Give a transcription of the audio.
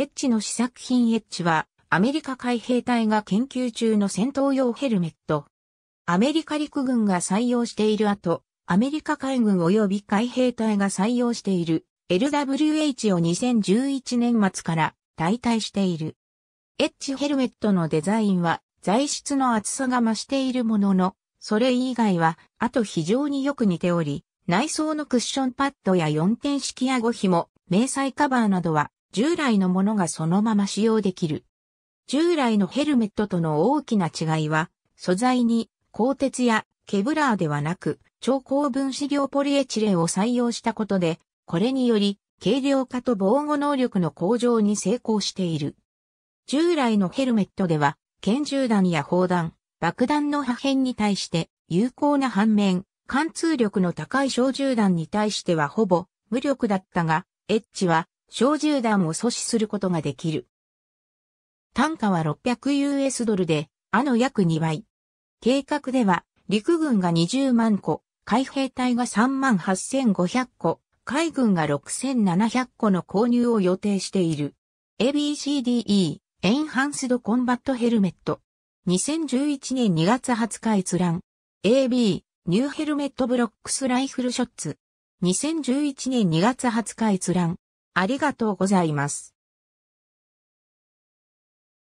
エッチの試作品エッチは、アメリカ海兵隊が研究中の戦闘用ヘルメット。アメリカ陸軍が採用している後、アメリカ海軍及び海兵隊が採用している LWH を2011年末から代替している。エッジヘルメットのデザインは材質の厚さが増しているものの、それ以外は、あと非常によく似ており、内装のクッションパッドや4点式や5紐、迷彩カバーなどは従来のものがそのまま使用できる。従来のヘルメットとの大きな違いは、素材に鋼鉄やケブラーではなく、超高分子量ポリエチレンを採用したことで、これにより軽量化と防護能力の向上に成功している。従来のヘルメットでは、拳銃弾や砲弾、爆弾の破片に対して有効な反面、貫通力の高い小銃弾に対してはほぼ無力だったが、エッジは小銃弾を阻止することができる。単価は 600US ドルで、あの約2倍。計画では、陸軍が20万個、海兵隊が38,500個、海軍が6,700個の購入を予定している。ABCDE、エンハンスドコンバットヘルメット。2011年2月20日閲覧。AB、ニューヘルメットブロックスライフルショッツ。2011年2月20日閲覧。ありがとうございます。